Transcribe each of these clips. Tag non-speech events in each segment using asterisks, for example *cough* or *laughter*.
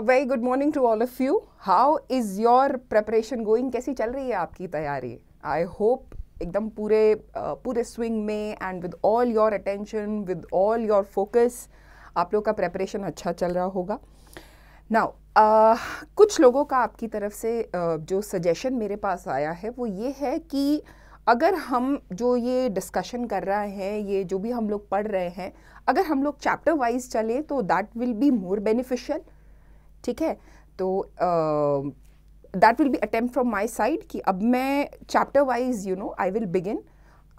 Very very good morning to all of you. How is your preparation going? कैसी चल रही है आपकी तैयारी आई होप एकदम पूरे पूरे स्विंग में and with all your attention with all your focus आप लोग का प्रेपरेशन अच्छा चल रहा होगा नाउ uh, कुछ लोगों का आपकी तरफ से uh, जो सजेशन मेरे पास आया है वो ये है कि अगर हम जो ये डिस्कशन कर रहे हैं ये जो भी हम लोग पढ़ रहे हैं अगर हम लोग चैप्टर वाइज चलें तो that will be more beneficial ठीक है तो that will be attempt from my side कि अब मैं chapter wise you know I will begin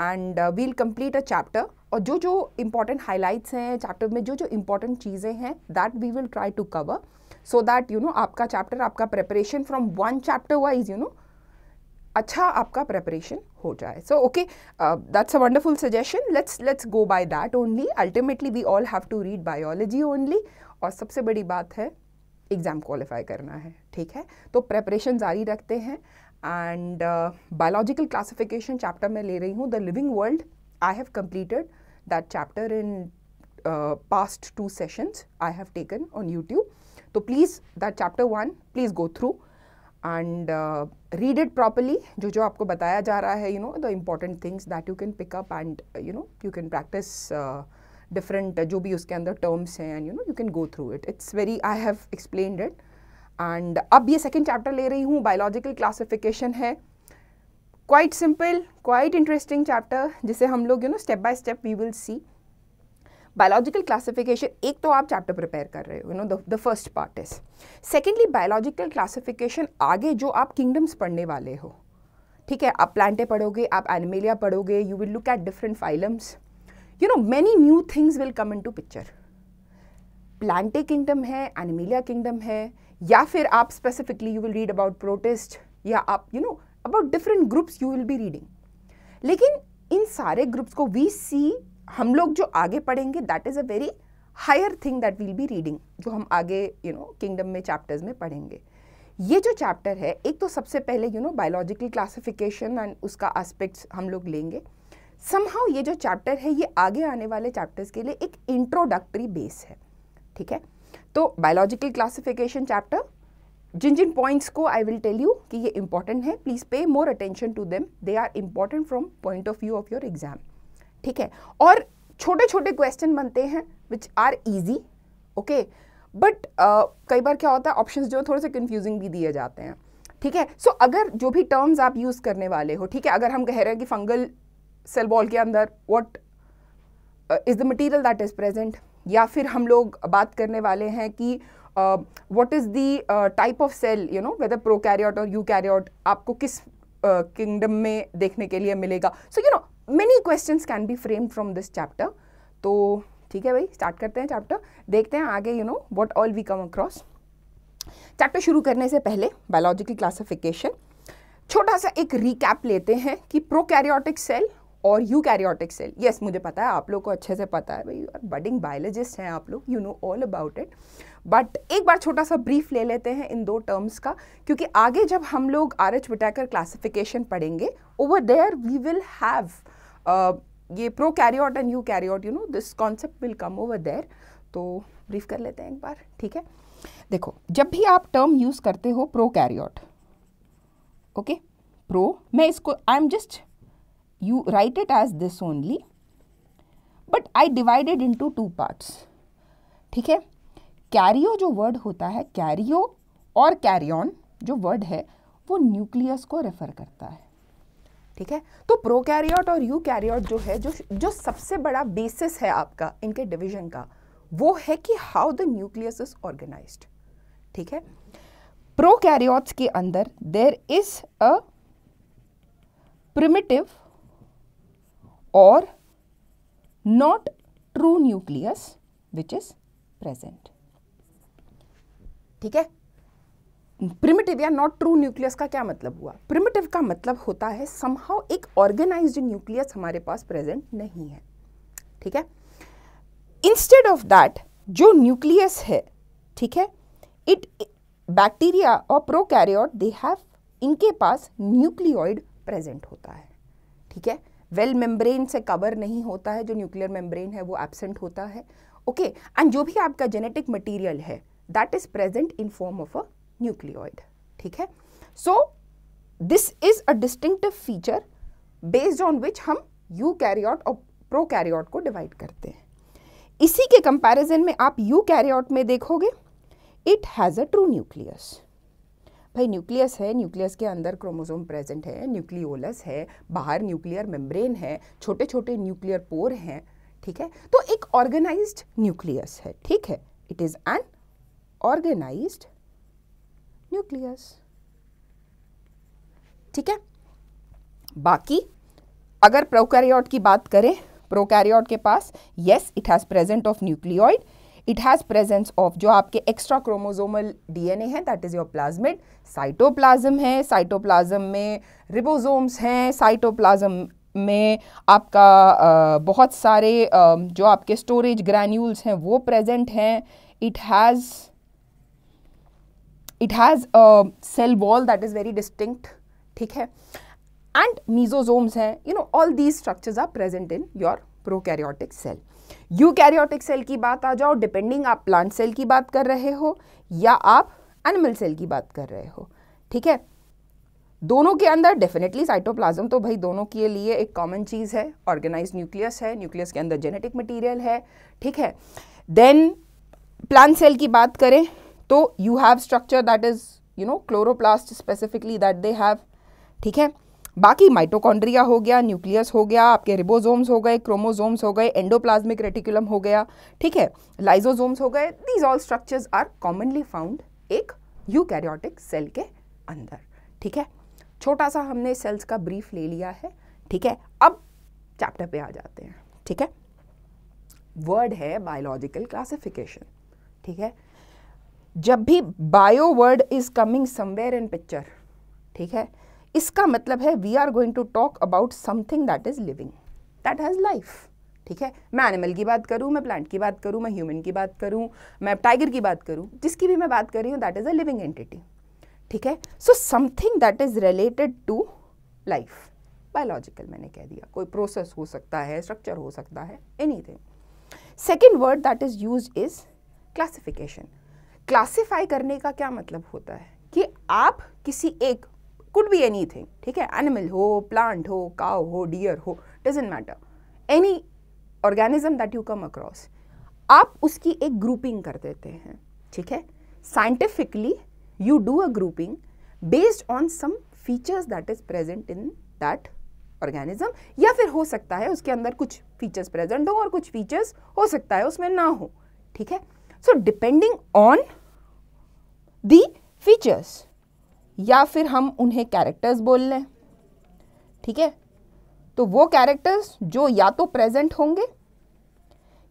and will complete a chapter और जो जो इम्पॉर्टेंट हाईलाइट्स हैं चैप्टर में जो जो इम्पॉर्टेंट चीज़ें हैं that we will try to cover so that you know आपका चैप्टर आपका preparation from one chapter wise you know अच्छा आपका प्रेपरेशन हो जाए so okay that's a wonderful suggestion let's let's go by that only ultimately we all have to read biology only और सबसे बड़ी बात है एग्ज़ाम क्वालिफाई करना है ठीक है तो प्रेपरेशन जारी रखते हैं एंड बायोलॉजिकल क्लासिफिकेशन चैप्टर मैं ले रही हूँ the living world I have completed that chapter in past two sessions I have taken on YouTube तो please that chapter one please go through and read it properly जो जो आपको बताया जा रहा है you know the important things that you can pick up and you know you can practice different uh, जो भी उसके अंदर टर्म्स हैं and you know you can go through it it's very I have explain it and अब ये second chapter ले रही हूँ बायोलॉजिकल क्लासिफिकेशन है quite simple quite interesting chapter जिसे हम लोग you know step by step we will see biological classification एक तो आप चैप्टर प्रिपेयर कर रहे हो you know the first part is secondly biological classification आगे जो आप किंगडम्स पढ़ने वाले हो ठीक है आप प्लांटे पढ़ोगे आप एनिमेलिया पढ़ोगे you will look at different phylums you know many new things will come in to picture Plantae kingdom है एनिमिलिया किंगडम है या फिर आप specifically you will read about protist या आप you know about different groups you will be reading लेकिन इन सारे ग्रुप्स को वी सी हम लोग जो आगे पढ़ेंगे that is a very higher thing that will be reading जो हम आगे यू नो किंगडम में चैप्टर्स में पढ़ेंगे ये जो चैप्टर है एक तो सबसे पहले you know biological classification and उसका एस्पेक्ट्स हम लोग लेंगे समहाउ ये जो चैप्टर है ये आगे आने वाले चैप्टर्स के लिए एक इंट्रोडक्टरी बेस है ठीक है तो बायोलॉजिकल क्लासिफिकेशन चैप्टर जिन जिन पॉइंट्स को आई विल टेल यू कि ये इंपॉर्टेंट है please pay more attention to them they are important from point of view of your exam ठीक है और छोटे छोटे क्वेश्चन बनते हैं which are easy okay but कई बार क्या होता है ऑप्शन जो थोड़े से कन्फ्यूजिंग भी दिए जाते हैं ठीक है सो so, अगर जो भी टर्म्स आप यूज़ करने वाले हो ठीक है अगर हम कह रहे हैं कि फंगल सेल वॉल के अंदर what is the material that is present या फिर हम लोग बात करने वाले हैं कि what is the type of cell you know whether prokaryote और यू कैरियट आपको किस किंगडम uh, में देखने के लिए मिलेगा so you know many question can be frame from this chapter तो ठीक है भाई स्टार्ट करते हैं चैप्टर देखते हैं आगे you know what all we come across chapter शुरू करने से पहले बायोलॉजिकल क्लासिफिकेशन छोटा सा एक रिकैप लेते हैं कि प्रोकैरियोटिक सेल और यू कैरियोटिक सेल यस मुझे पता है आप लोग को अच्छे से पता है भाई यू आर बडिंग बायोलॉजिस्ट हैं आप लोग you know all about it but एक बार छोटा सा ब्रीफ ले लेते हैं इन दो टर्म्स का क्योंकि आगे जब हम लोग आर एच बिटाकर क्लासिफिकेशन पढ़ेंगे over there we will have ये prokaryote and eukaryote you know this concept will come over there तो ब्रीफ कर लेते हैं एक बार ठीक है देखो जब भी आप टर्म यूज़ करते हो प्रो कैरियोट ओके प्रो मैं इसको I am just you write it as this only but I divided into two parts ठीक है कैरियो जो वर्ड होता है कैरियो और कैरियन जो वर्ड है वो न्यूक्लियस को रेफर करता है ठीक है तो प्रोकैरियोट और यू कैरियोट जो है जो जो सबसे बड़ा बेसिस है आपका इनके डिवीजन का वो है कि how the nucleus is organised ठीक है प्रोकैरियोट्स के अंदर there is a primitive or not true nucleus which is present. ठीक है प्रिमिटिव या नॉट ट्रू न्यूक्लियस का क्या मतलब हुआ प्रिमिटिव का मतलब होता है समहाउ एक ऑर्गेनाइज्ड न्यूक्लियस हमारे पास प्रेजेंट नहीं है ठीक है इंस्टेड ऑफ दैट जो न्यूक्लियस है ठीक है इट बैक्टीरिया और प्रोकैरियोट दे हैव इनके पास न्यूक्लियोइड प्रेजेंट होता है ठीक है वेल मेम्ब्रेन से कवर नहीं होता है जो न्यूक्लियर मेम्ब्रेन है वो एबसेंट होता है ओके okay, एंड जो भी आपका जेनेटिक मटीरियल है that is present in form of a nucleoid ठीक है so this is a distinctive feature based on which हम यू कैरियॉट और प्रो कैरियॉट को डिवाइड करते हैं इसी के कंपैरिजन में आप यू कैरियॉट में देखोगे it has a true nucleus भाई न्यूक्लियस है न्यूक्लियस के अंदर क्रोमोसोम प्रेजेंट है न्यूक्लियोलस है बाहर न्यूक्लियर मेम्ब्रेन है छोटे छोटे न्यूक्लियर पोर हैं ठीक है तो एक ऑर्गेनाइज्ड न्यूक्लियस है ठीक है it is an organized nucleus ठीक है बाकी अगर प्रोकैरियोट की बात करें प्रोकैरियोट के पास yes it has present of nucleoid it has presence of जो आपके एक्स्ट्रा क्रोमोजोमल डीएनए है that is your plasmid cytoplasm है साइटोप्लाज्म में रिबोजोम्स हैं साइटोप्लाज्म में आपका आ, बहुत सारे आ, जो आपके स्टोरेज ग्रैन्यूल्स हैं वो प्रेजेंट हैं it has it has cell wall that is very distinct ठीक है एंड मीजोजोम्स हैं you know all these structures are present in your prokaryotic cell eukaryotic cell की बात आ जाओ डिपेंडिंग आप प्लांट सेल की बात कर रहे हो या आप एनिमल सेल की बात कर रहे हो ठीक है दोनों के अंदर डेफिनेटली साइटोप्लाज्म तो भाई दोनों के लिए एक कॉमन चीज़ है ऑर्गेनाइज न्यूक्लियस है न्यूक्लियस के अंदर जेनेटिक मटीरियल है ठीक है देन प्लांट सेल की बात करें तो you have structure that is you know chloroplast specifically that they have ठीक है बाकी माइटोकॉन्ड्रिया हो गया न्यूक्लियस हो गया आपके रिबोजोम्स हो गए क्रोमोजोम्स हो गए एंडोप्लाज्मिक रेटिकुलम हो गया ठीक है लाइजोजोम्स हो गए these all structures are commonly found एक यूकैरियोटिक सेल के अंदर ठीक है छोटा सा हमने सेल्स का ब्रीफ ले लिया है ठीक है अब चैप्टर पे आ जाते हैं ठीक है वर्ड है बायोलॉजिकल क्लासिफिकेशन ठीक है जब भी bio word is coming somewhere in picture ठीक है इसका मतलब है we are going to talk about something that is living that has life ठीक है मैं एनिमल की बात करूं मैं प्लांट की बात करूँ मैं ह्यूमन की बात करूँ मैं टाइगर की बात करूँ जिसकी भी मैं बात कर रही हूँ that is a living entity ठीक है so something that is related to life biological मैंने कह दिया कोई प्रोसेस हो सकता है स्ट्रक्चर हो सकता है anything second word that is use is classification classify करने का क्या मतलब होता है कि आप किसी एक कुड बी एनी थिंग ठीक है एनिमल हो प्लांट हो काव हो डियर हो doesn't matter any organism that you come across आप उसकी एक ग्रुपिंग कर देते हैं ठीक है scientifically you do a grouping based on some features that is present in that organism या फिर हो सकता है उसके अंदर कुछ फीचर्स प्रेजेंट हो और कुछ फीचर्स हो सकता है उसमें ना हो ठीक है so depending on the features या फिर हम उन्हें कैरेक्टर्स बोल लें ठीक है तो वो कैरेक्टर्स जो या तो प्रेजेंट होंगे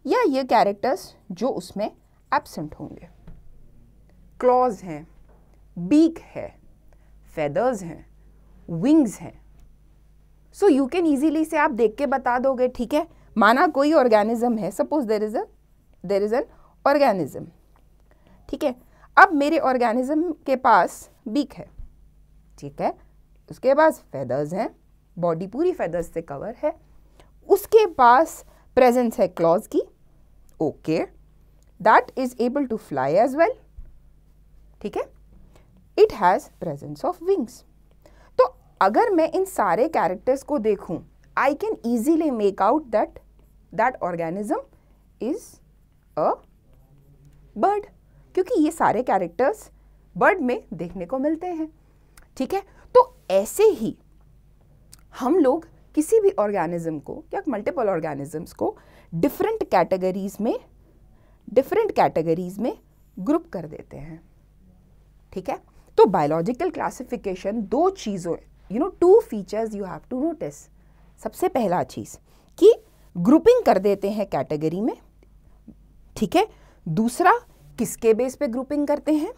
या ये कैरेक्टर्स जो उसमें एबसेंट होंगे क्लॉज हैं बीक है फेदर्स हैं विंग्स हैं सो यू कैन ईजीली से आप देख के बता दोगे ठीक है माना कोई ऑर्गेनिज्म है suppose there is a there is an organism ठीक है अब मेरे ऑर्गेनिज्म के पास बीक है ठीक है उसके पास फेदर्स हैं बॉडी पूरी फेदर्स से कवर है उसके पास प्रेजेंस है क्लॉज की okay that is able to fly as well ठीक है it has presence of wings तो अगर मैं इन सारे कैरेक्टर्स को देखूं I can easily make out that that organism is a bird क्योंकि ये सारे कैरेक्टर्स बर्ड में देखने को मिलते हैं ठीक है तो ऐसे ही हम लोग किसी भी ऑर्गेनिज्म को या मल्टीपल ऑर्गेनिजम्स को डिफरेंट कैटेगरीज में डिफरेंट कैटेगरीज में ग्रुप कर देते हैं ठीक है तो बायोलॉजिकल क्लासिफिकेशन दो चीज़ों you know two features you have to notice सबसे पहला चीज़ कि ग्रुपिंग कर देते हैं कैटेगरी में ठीक है दूसरा किसके बेस पे ग्रुपिंग करते हैं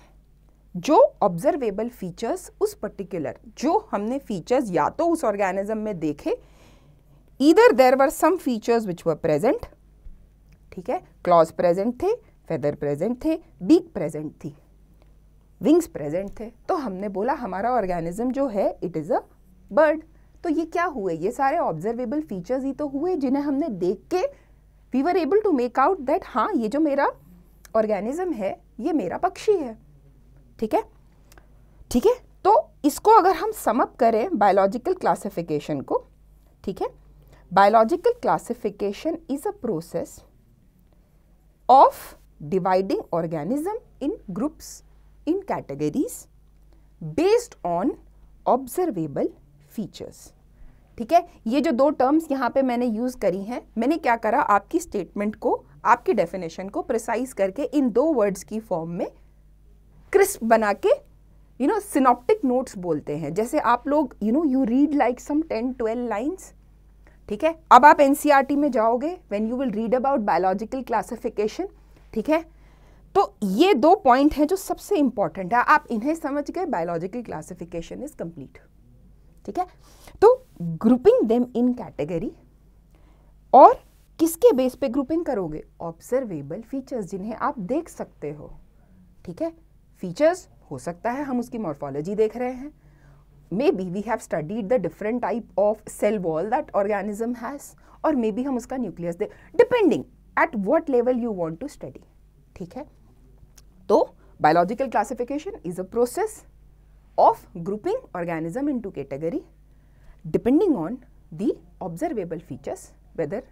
जो ऑब्जर्वेबल फीचर्स उस पर्टिकुलर जो हमने फीचर्स या तो उस ऑर्गेनिज्म में देखे इधर देर वर सम फीचर्स विच वर प्रेजेंट ठीक है क्लॉज प्रेजेंट थे फेदर प्रेजेंट थे बीक प्रेजेंट थी विंग्स प्रेजेंट थे तो हमने बोला हमारा ऑर्गेनिज्म जो है इट इज़ अ बर्ड तो ये क्या हुए ये सारे ऑब्जर्वेबल फीचर्स ही तो हुए जिन्हें हमने देख के we were able to make out that हाँ ये जो मेरा ऑर्गेनिज्म है ये मेरा पक्षी है ठीक है ठीक है तो इसको अगर हम समअप करें बायोलॉजिकल क्लासिफिकेशन को ठीक है biological classification is a process of dividing organism in groups in categories based on observable features ठीक है ये जो दो टर्म्स यहाँ पे मैंने यूज़ करी हैं मैंने क्या करा आपकी स्टेटमेंट को आपकी डेफिनेशन को प्रिसाइज करके इन दो वर्ड्स की फॉर्म में क्रिस्प बना के यू नो सिनॉप्टिक नोट्स बोलते हैं जैसे आप लोग you know you read like some ten twelve lines ठीक है अब आप एन e में जाओगे when you will read about biological classification ठीक है तो ये दो पॉइंट हैं जो सबसे इंपॉर्टेंट है आप इन्हें समझ गए बायोलॉजिकल क्लासिफिकेशन इज कंप्लीट ठीक है तो ग्रुपिंग देम इन कैटेगरी और किसके बेस पे ग्रुपिंग करोगे ऑब्जर्वेबल फीचर्स जिन्हें आप देख सकते हो ठीक है फीचर्स हो सकता है हम उसकी मॉर्फोलॉजी देख रहे हैं maybe we have studied the different type of cell wall that organism has और मे बी हम उसका न्यूक्लियस दे depending at what level you want to study ठीक है तो biological classification is a process of grouping organism into category depending on the observable features whether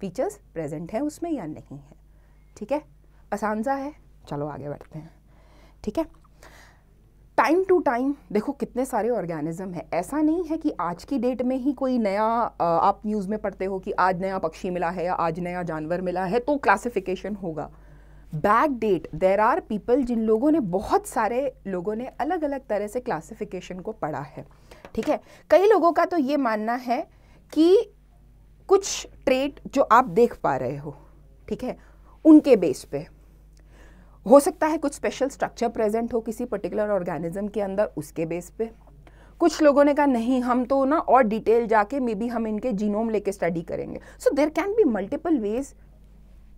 features present हैं उसमें या नहीं है ठीक है आसान सा है चलो आगे बढ़ते हैं ठीक है टाइम टू टाइम देखो कितने सारे ऑर्गेनिज्म है ऐसा नहीं है कि आज की डेट में ही कोई नया आप न्यूज़ में पढ़ते हो कि आज नया पक्षी मिला है या आज नया जानवर मिला है तो क्लासिफिकेशन होगा back date there are people जिन लोगों ने बहुत सारे लोगों ने अलग अलग तरह से क्लासिफिकेशन को पढ़ा है ठीक है कई लोगों का तो ये मानना है कि कुछ ट्रेट जो आप देख पा रहे हो ठीक है उनके बेस पे हो सकता है कुछ स्पेशल स्ट्रक्चर प्रेजेंट हो किसी पर्टिकुलर ऑर्गेनिज्म के अंदर उसके बेस पे कुछ लोगों ने कहा नहीं हम तो ना और डिटेल जाके मे बी हम इनके जीनोम लेके स्टडी करेंगे so there can be multiple ways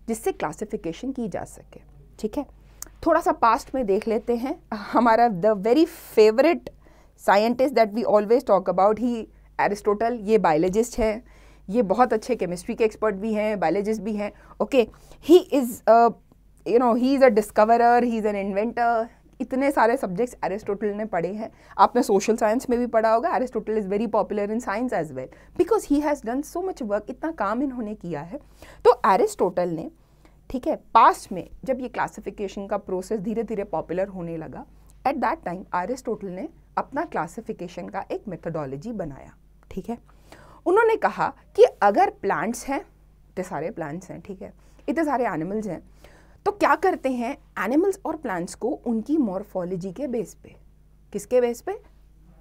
जिससे क्लासिफिकेशन की जा सके ठीक है थोड़ा सा पास्ट में देख लेते हैं हमारा the very favourite scientist that we always talk about he Aristotle ये बायोलॉजिस्ट हैं ये बहुत अच्छे केमिस्ट्री के एक्सपर्ट भी हैं बायोलॉजिस्ट भी हैं okay he is you know he is a discoverer he is an inventor इतने सारे सब्जेक्ट्स एरिस्टोटल ने पढ़े हैं आपने सोशल साइंस में भी पढ़ा होगा Aristotle is very popular in science as well because he has done so much work इतना काम इन्होंने किया है तो एरिस्टोटल ने ठीक है पास्ट में जब ये क्लासिफिकेशन का प्रोसेस धीरे धीरे पॉपुलर होने लगा एट दैट टाइम एरिस्टोटल ने अपना क्लासिफिकेशन का एक मेथडोलॉजी बनाया ठीक है उन्होंने कहा कि अगर प्लांट्स हैं इतने सारे प्लांट्स हैं ठीक है इतने सारे एनिमल्स हैं तो क्या करते हैं एनिमल्स और प्लांट्स को उनकी मॉर्फोलॉजी के बेस पे किसके बेस पे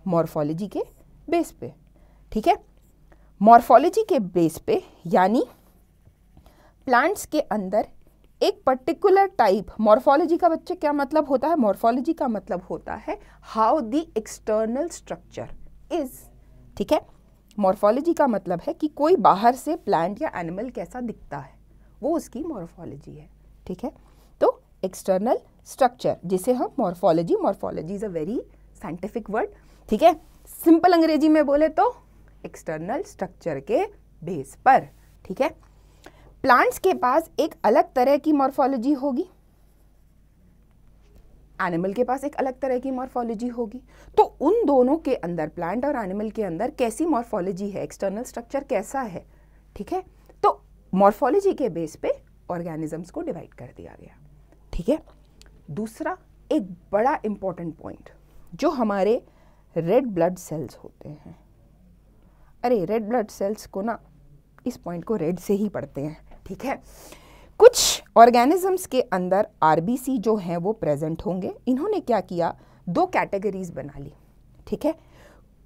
मॉर्फोलॉजी के बेस पे ठीक है मॉर्फोलॉजी के बेस पे यानी प्लांट्स के अंदर एक पर्टिकुलर टाइप मॉर्फोलॉजी का बच्चे क्या मतलब होता है मॉर्फोलॉजी का मतलब होता है how the external structure is ठीक है मॉर्फोलॉजी का मतलब है कि कोई बाहर से प्लांट या एनिमल कैसा दिखता है वो उसकी मॉर्फोलॉजी है ठीक है तो एक्सटर्नल स्ट्रक्चर जिसे हम morphology morphology is a very scientific word ठीक है सिंपल अंग्रेजी में बोले तो एक्सटर्नल स्ट्रक्चर के बेस पर ठीक है प्लांट्स के पास एक अलग तरह की मॉर्फोलॉजी होगी एनिमल के पास एक अलग तरह की मॉर्फोलॉजी होगी तो उन दोनों के अंदर प्लांट और एनिमल के अंदर कैसी मॉर्फोलॉजी है एक्सटर्नल स्ट्रक्चर कैसा है ठीक है तो मॉर्फोलॉजी के बेस पे ऑर्गेनिजम्स को डिवाइड कर दिया गया ठीक है दूसरा एक बड़ा इम्पॉर्टेंट पॉइंट जो हमारे रेड ब्लड सेल्स होते हैं अरे रेड ब्लड सेल्स को ना इस पॉइंट को रेड से ही पढ़ते हैं ठीक है कुछ ऑर्गेनिजम्स के अंदर आरबीसी जो हैं वो प्रेजेंट होंगे इन्होंने क्या किया दो कैटेगरीज बना ली ठीक है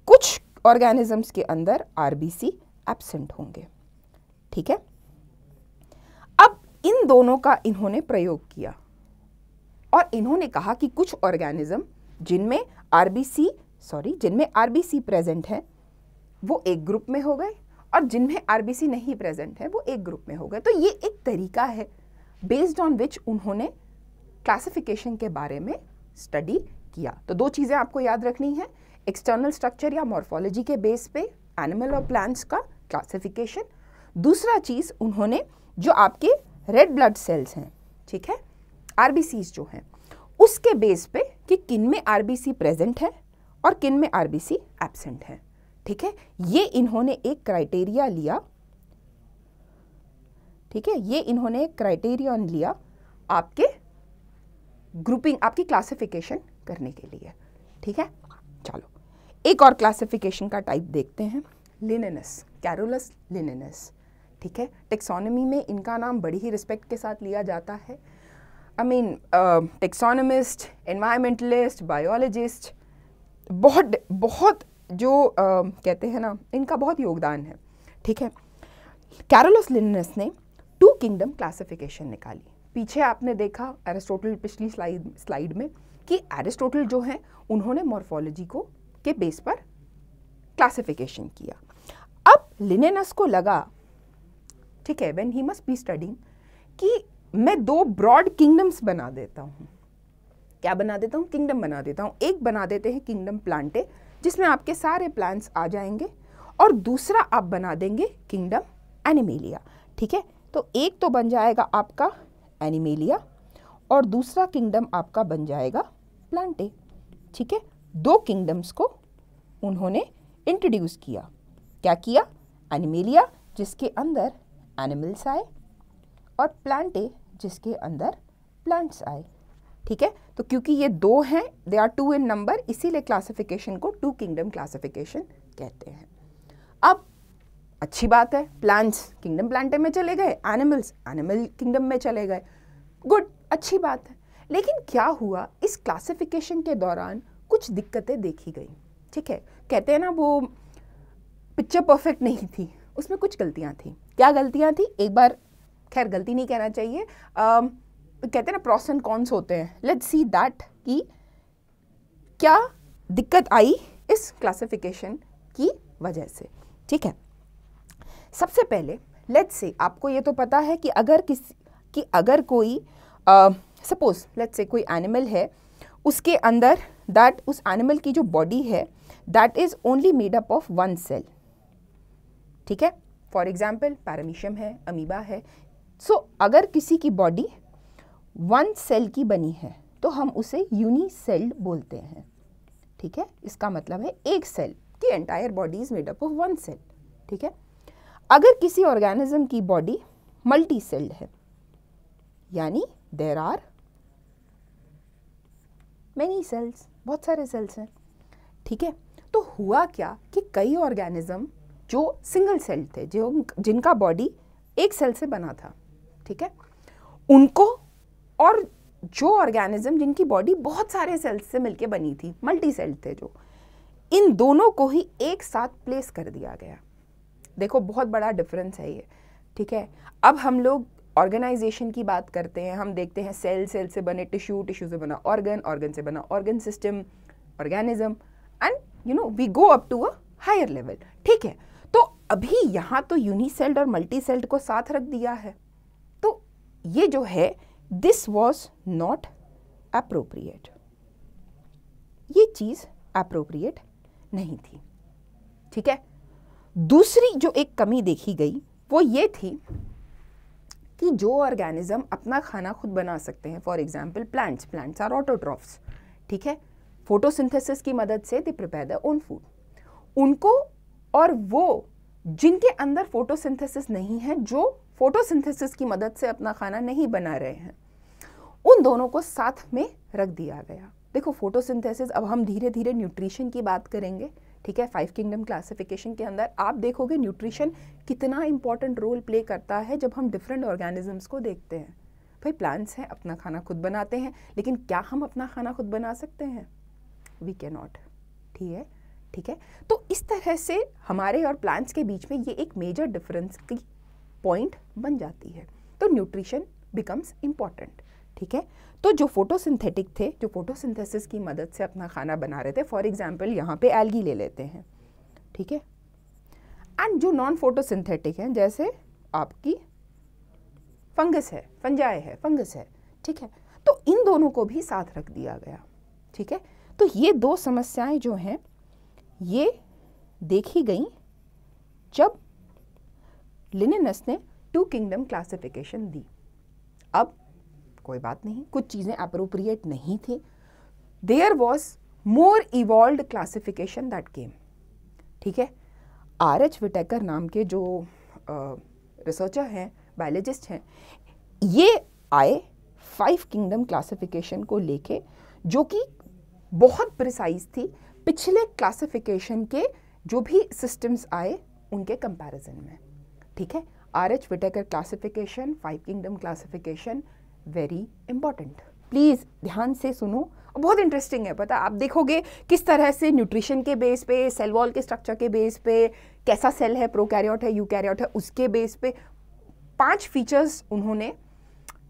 कुछ ऑर्गेनिजम्स के अंदर आरबीसी एब्सेंट होंगे ठीक है इन दोनों का इन्होंने प्रयोग किया और इन्होंने कहा कि कुछ ऑर्गेनिज्म जिनमें आरबीसी सॉरी जिनमें आरबीसी प्रेजेंट है वो एक ग्रुप में हो गए और जिनमें आरबीसी नहीं प्रेजेंट है वो एक ग्रुप में हो गए तो ये एक तरीका है बेस्ड ऑन विच उन्होंने क्लासिफिकेशन के बारे में स्टडी किया तो दो चीज़ें आपको याद रखनी है एक्सटर्नल स्ट्रक्चर या मॉर्फोलॉजी के बेस पे एनिमल और प्लांट्स का क्लासिफिकेशन दूसरा चीज़ उन्होंने जो आपके रेड ब्लड सेल्स हैं ठीक है आर जो हैं उसके बेस पे कि किन में आर प्रेजेंट है और किन में आर एबसेंट है ठीक है ये इन्होंने एक क्राइटेरिया लिया ठीक है ये इन्होंने एक क्राइटेरियन लिया आपके ग्रुपिंग आपकी क्लासिफिकेशन करने के लिए ठीक है चलो एक और क्लासिफिकेशन का टाइप देखते हैं लिनेनस कैरोलस लिनेनस ठीक है टेक्सोनमी में इनका नाम बड़ी ही रिस्पेक्ट के साथ लिया जाता है I mean taxonomist environmentalist biologist बहुत बहुत जो uh, कहते हैं ना इनका बहुत योगदान है ठीक है कैरोलस लिनस ने टू किंगडम क्लासिफिकेशन निकाली पीछे आपने देखा एरिस्टोटल पिछली स्लाइड स्लाइड में कि एरिस्टोटल जो हैं उन्होंने मॉर्फोलॉजी को के बेस पर क्लासिफिकेशन किया अब लिनेनस को लगा ठीक है when he must be studying कि मैं दो ब्रॉड किंगडम्स बना देता हूँ क्या बना देता हूँ किंगडम बना देता हूँ एक बना देते हैं किंगडम प्लांटे जिसमें आपके सारे प्लांट्स आ जाएंगे और दूसरा आप बना देंगे किंगडम एनिमेलिया ठीक है तो एक तो बन जाएगा आपका एनिमेलिया और दूसरा किंगडम आपका बन जाएगा प्लांटे ठीक है दो किंगडम्स को उन्होंने इंट्रोड्यूस किया क्या किया एनिमेलिया जिसके अंदर एनिमल्स आए और प्लांट ए जिसके अंदर प्लांट्स आए ठीक है तो क्योंकि ये दो हैं they are two in number इसीलिए क्लासिफिकेशन को टू किंगडम क्लासिफिकेशन कहते हैं अब अच्छी बात है प्लांट्स किंगडम प्लांटे में चले गए एनिमल्स एनिमल किंगडम में चले गए गुड अच्छी बात है लेकिन क्या हुआ इस क्लासिफिकेशन के दौरान कुछ दिक्कतें देखी गई ठीक है कहते हैं ना वो पिक्चर परफेक्ट नहीं थी उसमें कुछ गलतियाँ थी क्या गलतियाँ थी एक बार खैर गलती नहीं कहना चाहिए आ, कहते हैं ना प्रॉस एंड कॉन्स होते हैं लेट सी दैट कि क्या दिक्कत आई इस क्लासिफिकेशन की वजह से ठीक है सबसे पहले लेट्स से आपको ये तो पता है कि अगर किस कि अगर कोई सपोज लेट्स से कोई एनिमल है उसके अंदर दैट उस एनिमल की जो बॉडी है that is only made up of one cell ठीक है फॉर एग्जाम्पल पैरामीशियम है अमीबा है सो so, अगर किसी की बॉडी वन सेल की बनी है तो हम उसे सेल्ड बोलते हैं ठीक है इसका मतलब है एक सेल की entire body is up of one cell ठीक है अगर किसी ऑर्गेनिज्म की बॉडी मल्टी सेल्ड है यानी देर आर मैनी सेल्स बहुत सारे सेल्स हैं ठीक है तो हुआ क्या कि कई ऑर्गेनिज्म जो सिंगल सेल थे जो जिनका बॉडी एक सेल से बना था ठीक है उनको और जो ऑर्गेनिज्म जिनकी बॉडी बहुत सारे सेल्स से मिलके बनी थी मल्टी सेल थे जो इन दोनों को ही एक साथ प्लेस कर दिया गया देखो बहुत बड़ा डिफरेंस है ये ठीक है अब हम लोग ऑर्गेनाइजेशन की बात करते हैं हम देखते हैं सेल सेल से बने टिश्यू टिश्यू से बना ऑर्गन ऑर्गन से बना organ system organism and you know we go up to a higher level ठीक है अभी यहाँ तो यूनिसेल्ड और मल्टी सेल्ड को साथ रख दिया है तो ये जो है दिस वॉज नॉट अप्रोप्रिएट ये चीज़ अप्रोप्रिएट नहीं थी ठीक है दूसरी जो एक कमी देखी गई वो ये थी कि जो ऑर्गेनिज्म अपना खाना खुद बना सकते हैं for example plants plants are autotrophs ठीक है फोटोसिंथेसिस की मदद से they prepare the own food उनको और वो जिनके अंदर फोटोसिंथेसिस नहीं है जो फोटोसिंथेसिस की मदद से अपना खाना नहीं बना रहे हैं उन दोनों को साथ में रख दिया गया देखो फोटोसिंथेसिस अब हम धीरे धीरे न्यूट्रिशन की बात करेंगे ठीक है फाइव किंगडम क्लासिफिकेशन के अंदर आप देखोगे न्यूट्रिशन कितना इंपॉर्टेंट रोल प्ले करता है जब हम डिफरेंट ऑर्गेनिजम्स को देखते हैं भाई प्लांट्स हैं अपना खाना खुद बनाते हैं लेकिन क्या हम अपना खाना खुद बना सकते हैं वी कैन नॉट ठीक है ठीक है तो इस तरह से हमारे और प्लांट्स के बीच में ये एक मेजर डिफरेंस की पॉइंट बन जाती है तो न्यूट्रिशन बिकम्स इम्पॉर्टेंट ठीक है तो जो फोटोसिंथेटिक थे जो फोटोसिंथेसिस की मदद से अपना खाना बना रहे थे फॉर एग्जाम्पल यहाँ पे एल्गी ले लेते हैं ठीक है एंड जो नॉन फोटोसिंथेटिक हैं जैसे आपकी फंगस है फंजाए है फंगस है ठीक है तो इन दोनों को भी साथ रख दिया गया ठीक है तो ये दो समस्याएं जो हैं ये देखी गई जब लिनिनस ने टू किंगडम क्लासिफिकेशन दी अब कोई बात नहीं कुछ चीज़ें अप्रोप्रिएट नहीं थी there was more evolve classification that came ठीक है आर एच विटेकर नाम के जो रिसर्चर हैं बायोलॉजिस्ट हैं ये आए फाइव किंगडम क्लासिफिकेशन को लेके जो कि बहुत प्रिसाइज थी पिछले क्लासिफिकेशन के जो भी सिस्टम्स आए उनके कंपैरिजन में ठीक है R H Whittaker classification five kingdom classification very important please ध्यान से सुनो बहुत इंटरेस्टिंग है पता आप देखोगे किस तरह से न्यूट्रिशन के बेस पे सेल वॉल के स्ट्रक्चर के बेस पे कैसा सेल है प्रोकैरियोट है यूकैरियोट है उसके बेस पे पांच फीचर्स उन्होंने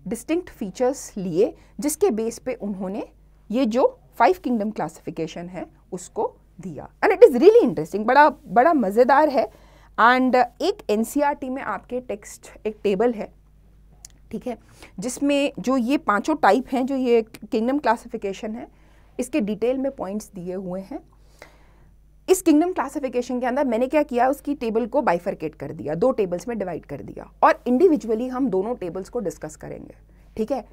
डिस्टिंक्ट फीचर्स लिए जिसके बेस पे उन्होंने ये जो फाइव किंगडम क्लासिफिकेशन है उसको दिया and it is really interesting बड़ा बड़ा मज़ेदार है एंड एक एन e में आपके टेक्स्ट एक टेबल है ठीक है जिसमें जो ये पांचों टाइप हैं जो ये किंगडम क्लासिफिकेशन है इसके डिटेल में पॉइंट्स दिए हुए हैं इस किंगडम क्लासिफिकेशन के अंदर मैंने क्या किया उसकी टेबल को बाइफरकेट कर दिया दो टेबल्स में डिवाइड कर दिया और इंडिविजुअली हम दोनों टेबल्स को डिस्कस करेंगे ठीक है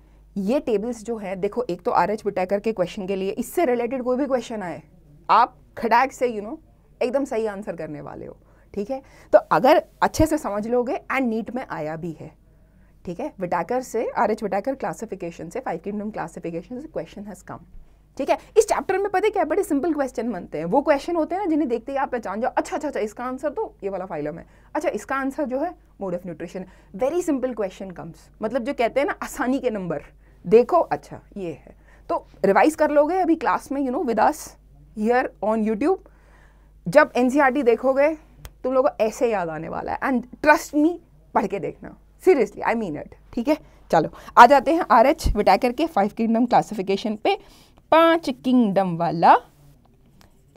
ये टेबल्स जो हैं देखो एक तो आर एच बिटाकर के क्वेश्चन के लिए इससे रिलेटेड कोई भी क्वेश्चन आए आप खडैक से यू you नो know, एकदम सही आंसर करने वाले हो ठीक है तो अगर अच्छे से समझ लोगे एंड नीट में आया भी है ठीक है विटाकर से आर एच विटाकर क्लासिफिकेशन से फाइव किंगडम क्लासिफिकेशन से क्वेश्चन हैज़ कम ठीक है इस चैप्टर में पता है क्या बड़े सिंपल क्वेश्चन बनते हैं वो क्वेश्चन होते हैं ना जिन्हें देखते ही आप पहचान जाओ अच्छा अच्छा अच्छा इसका आंसर तो ये वाला फाइलम है अच्छा इसका आंसर जो है mode of nutrition very simple question comes मतलब जो कहते हैं ना आसानी के नंबर देखो अच्छा ये है तो रिवाइज कर लोगे अभी क्लास में you know with us here on YouTube जब एन e देखोगे तुम लोगों को ऐसे याद आने वाला है एंड ट्रस्ट मी पढ़ के देखना सीरियसली आई मीन इट ठीक है चलो आ जाते हैं आर एच विटैकर के फाइव किंगडम क्लासिफिकेशन पे पांच किंगडम वाला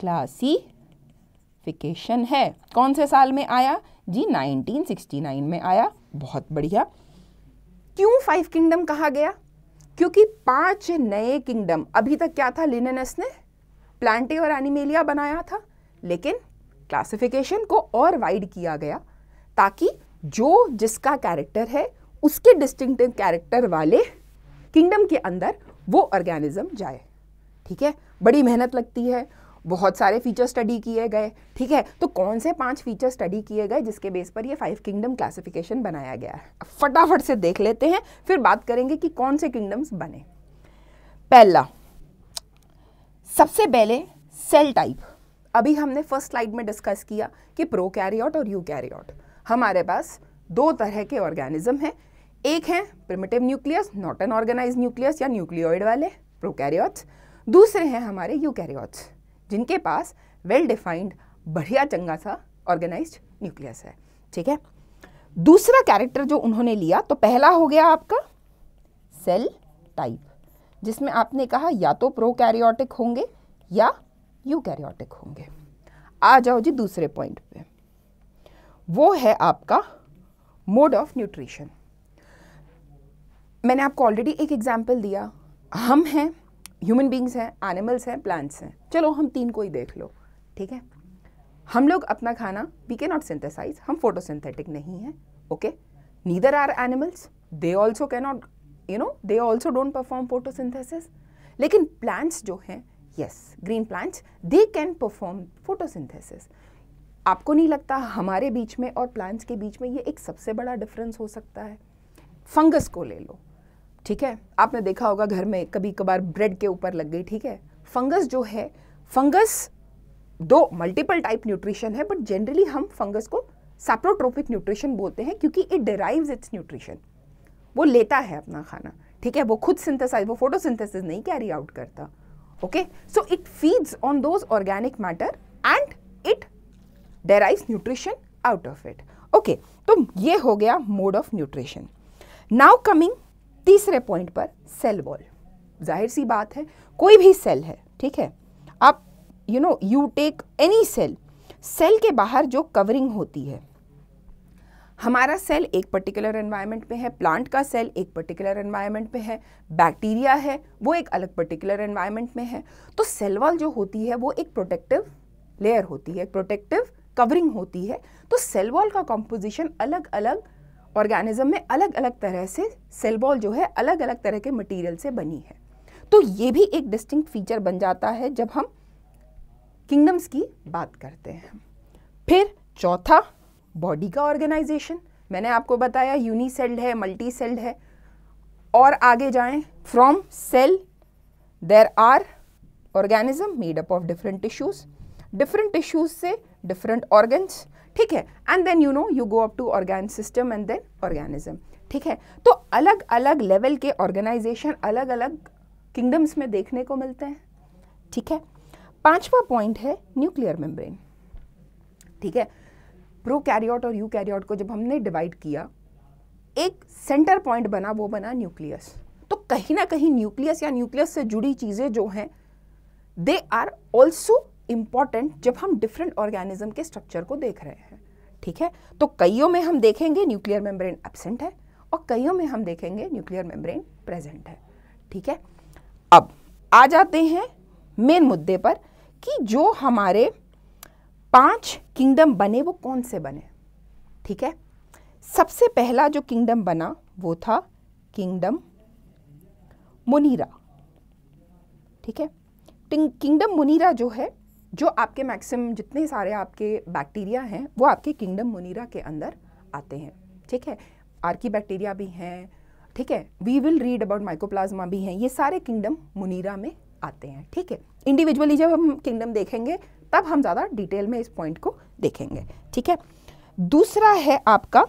क्लासिफिकेशन है कौन से साल में आया जी 1969 में आया बहुत बढ़िया क्यों फाइव किंगडम कहा गया क्योंकि पांच नए किंगडम अभी तक क्या था लिनेनस ने प्लांटे और एनिमेलिया बनाया था लेकिन क्लासिफिकेशन को और वाइड किया गया ताकि जो जिसका कैरेक्टर है उसके डिस्टिंक्टिव कैरेक्टर वाले किंगडम के अंदर वो ऑर्गेनिज्म जाए ठीक है बड़ी मेहनत लगती है बहुत सारे फीचर स्टडी किए गए ठीक है तो कौन से पांच फीचर स्टडी किए गए जिसके बेस पर ये फाइव किंगडम क्लासिफिकेशन बनाया गया है फटाफट से देख लेते हैं फिर बात करेंगे कि कौन से किंगडम्स बने पहला सबसे पहले सेल टाइप अभी हमने फर्स्ट स्लाइड में डिस्कस किया कि प्रो और यू हमारे पास दो तरह के ऑर्गेनिज्म हैं एक है primitive nucleus not an organize nucleus या न्यूक्लियोइड वाले प्रोकैरियोट्स दूसरे हैं हमारे यूकैरियोट्स जिनके पास वेल डिफाइंड बढ़िया चंगा सा ऑर्गेनाइज्ड न्यूक्लियस है ठीक है दूसरा कैरेक्टर जो उन्होंने लिया तो पहला हो गया आपका सेल टाइप जिसमें आपने कहा या तो प्रोकैरियोटिक होंगे या यूकैरियोटिक होंगे आ जाओ जी दूसरे पॉइंट पे वो है आपका मोड ऑफ न्यूट्रिशन मैंने आपको ऑलरेडी एक एग्जाम्पल दिया हम हैं ह्यूमन बींग्स हैं एनिमल्स हैं प्लांट्स हैं चलो हम तीन को ही देख लो ठीक है हम लोग अपना खाना वी के नॉट सिंथेसाइज हम फोटोसिंथेटिक नहीं है okay neither are animals they also cannot you know they also don't perform photosynthesis लेकिन प्लांट्स जो हैं yes green plants they can perform photosynthesis आपको नहीं लगता हमारे बीच में और प्लांट्स के बीच में ये एक सबसे बड़ा डिफरेंस हो सकता है फंगस को ले लो ठीक है आपने देखा होगा घर में कभी कभार ब्रेड के ऊपर लग गई ठीक है फंगस जो है फंगस दो मल्टीपल टाइप न्यूट्रिशन है बट जनरली हम फंगस को सैप्रोट्रोपिक न्यूट्रिशन बोलते हैं क्योंकि इट डिराइव्स इट्स न्यूट्रिशन वो लेता है अपना खाना ठीक है वो खुद सिंथेसाइज वो फोटोसिंथेसिस नहीं कैरी आउट करता okay so it feeds on those organic matter and it derive nutrition out of it okay तो ये हो गया mode of nutrition now coming तीसरे पॉइंट पर सेल वॉल जाहिर सी बात है कोई भी सेल है ठीक है आप you know you take any cell cell के बाहर जो कवरिंग होती है हमारा सेल एक पर्टिकुलर एनवायरनमेंट पे है प्लांट का सेल एक पर्टिकुलर एनवायरनमेंट पे है बैक्टीरिया है वो एक अलग पर्टिकुलर एनवायरनमेंट में है तो सेल वॉल जो होती है वो एक प्रोटेक्टिव लेयर होती है प्रोटेक्टिव कवरिंग होती है तो सेल वॉल का कॉम्पोजिशन अलग अलग ऑर्गेनिज्म में अलग अलग तरह से सेल बॉल जो है अलग अलग तरह के मटेरियल से बनी है तो ये भी एक डिस्टिंक्ट फीचर बन जाता है जब हम किंगडम्स की बात करते हैं फिर चौथा बॉडी का ऑर्गेनाइजेशन मैंने आपको बताया यूनिसेल्ड है मल्टी सेल्ड है और आगे जाएं from cell there are organism made up of different tissues different tissues से डिफरेंट ऑर्गन्स ठीक है and then you know you go up to organ system and then organism ठीक है तो अलग अलग लेवल के ऑर्गेनाइजेशन अलग अलग किंगडम्स में देखने को मिलते हैं ठीक है पांचवा पॉइंट है न्यूक्लियर मेम्ब्रेन ठीक है प्रो कैरियोट और यू कैरियोट को जब हमने डिवाइड किया एक सेंटर पॉइंट बना वो बना न्यूक्लियस तो कहीं ना कहीं न्यूक्लियस या न्यूक्लियस से जुड़ी चीज़ें जो हैं दे आर ऑल्सो इम्पॉर्टेंट जब हम डिफरेंट ऑर्गेनिज्म के स्ट्रक्चर को देख रहे हैं ठीक है तो कईयों में हम देखेंगे न्यूक्लियर मेम्ब्रेन एबसेंट है और कईयों में हम देखेंगे न्यूक्लियर मेम्ब्रेन प्रेजेंट है ठीक है अब आ जाते हैं मेन मुद्दे पर कि जो हमारे पांच किंगडम बने वो कौन से बने ठीक है सबसे पहला जो किंगडम बना वो था किंगडम मुनीरा ठीक है किंगडम मुनीरा जो है जो आपके मैक्सिमम जितने सारे आपके बैक्टीरिया हैं वो आपके किंगडम मुनीरा के अंदर आते हैं ठीक है आर्की बैक्टीरिया भी हैं ठीक है we will read about mycoplasma भी हैं ये सारे किंगडम मुनीरा में आते हैं ठीक है इंडिविजुअली जब हम किंगडम देखेंगे तब हम ज़्यादा डिटेल में इस पॉइंट को देखेंगे ठीक है दूसरा है आपका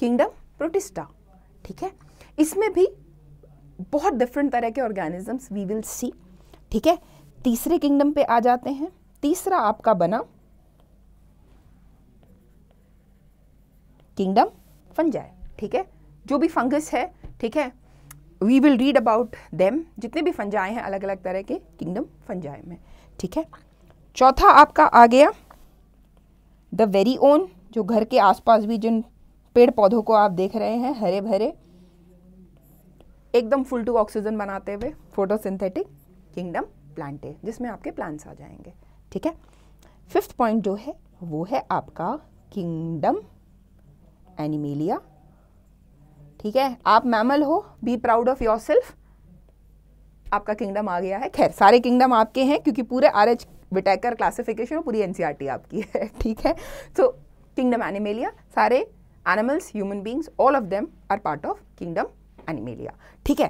किंगडम प्रोटिस्टा ठीक है इसमें भी बहुत डिफरेंट तरह के ऑर्गेनिजम्स वी विल सी ठीक है तीसरे किंगडम पे आ जाते हैं तीसरा आपका बना किंगडम फंजाई ठीक है जो भी फंगस है ठीक है we will read about them जितने भी फंजाए हैं अलग अलग तरह के किंगडम फंजाए में ठीक है चौथा आपका आ गया द वेरी ओन जो घर के आसपास भी जिन पेड़ पौधों को आप देख रहे हैं हरे भरे एकदम फुल टू ऑक्सीजन बनाते हुए फोटोसिंथेटिक किंगडम प्लांटे जिसमें आपके प्लांट्स आ जाएंगे ठीक है फिफ्थ पॉइंट जो है वो है आपका किंगडम एनिमेलिया ठीक है आप मैमल हो be proud of yourself आपका किंगडम आ गया है खैर सारे किंगडम आपके हैं क्योंकि पूरे आर एच विटैकर क्लासिफिकेशन और पूरी एनसीआरटी e आपकी है *laughs* ठीक है तो किंगडम एनिमेलिया सारे animals human beings all of them are part of kingdom Animalia ठीक है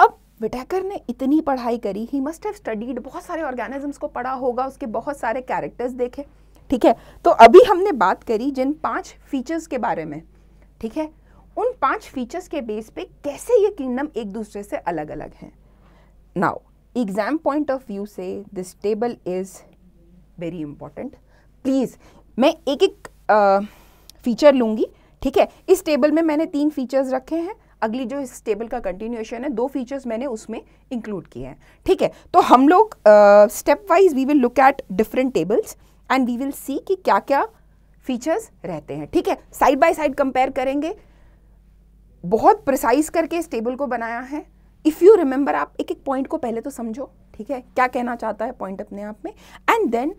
अब विटेकर ने इतनी पढ़ाई करी ही मस्ट हैव स्टडीड बहुत सारे ऑर्गेनिजम्स को पढ़ा होगा उसके बहुत सारे कैरेक्टर्स देखे ठीक है तो अभी हमने बात करी जिन पांच फीचर्स के बारे में ठीक है उन पांच फीचर्स के बेस पे कैसे ये किंगडम एक दूसरे से अलग अलग हैं now exam point of view से this table is very important please मैं एक एक फीचर लूँगी ठीक है इस टेबल में मैंने तीन फीचर्स रखे हैं अगली जो इस टेबल का कंटिन्यूएशन है दो फीचर्स मैंने उसमें इंक्लूड किए हैं ठीक है तो हम लोग stepwise we will look at different tables and we will see कि क्या क्या फीचर्स रहते हैं ठीक है साइड बाय साइड कंपेयर करेंगे बहुत प्रिसाइज करके इस टेबल को बनाया है इफ़ यू रिमेंबर आप एक एक पॉइंट को पहले तो समझो ठीक है क्या कहना चाहता है पॉइंट अपने आप में एंड देन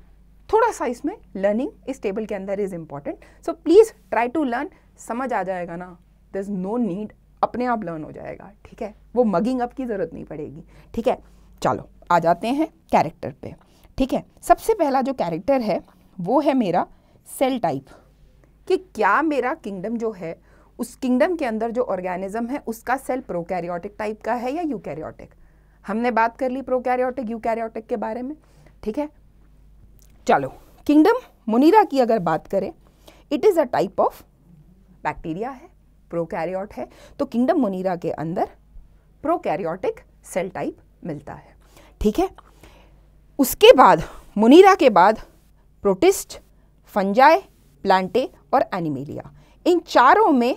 थोड़ा सा इसमें लर्निंग इस टेबल के अंदर is important so please try to learn समझ आ जाएगा ना दर इज़ नो नीड अपने आप लर्न हो जाएगा ठीक है वो मगिंग अप की ज़रूरत नहीं पड़ेगी ठीक है चलो आ जाते हैं कैरेक्टर पे ठीक है सबसे पहला जो कैरेक्टर है वो है मेरा सेल टाइप कि क्या मेरा किंगडम जो है उस किंगडम के अंदर जो ऑर्गेनिज्म है उसका सेल प्रोकैरियोटिक टाइप का है या यूकैरियोटिक हमने बात कर ली प्रोकैरियोटिक यूकैरियोटिक के बारे में ठीक है चलो किंगडम मुनीरा की अगर बात करें it is a type of bacteria है प्रोकैरियोट है तो किंगडम मोनीरा के अंदर प्रोकैरियोटिक सेल टाइप मिलता है ठीक है उसके बाद मुनीरा के बाद प्रोटिस्ट फंजाए प्लांटे और एनिमेलिया इन चारों में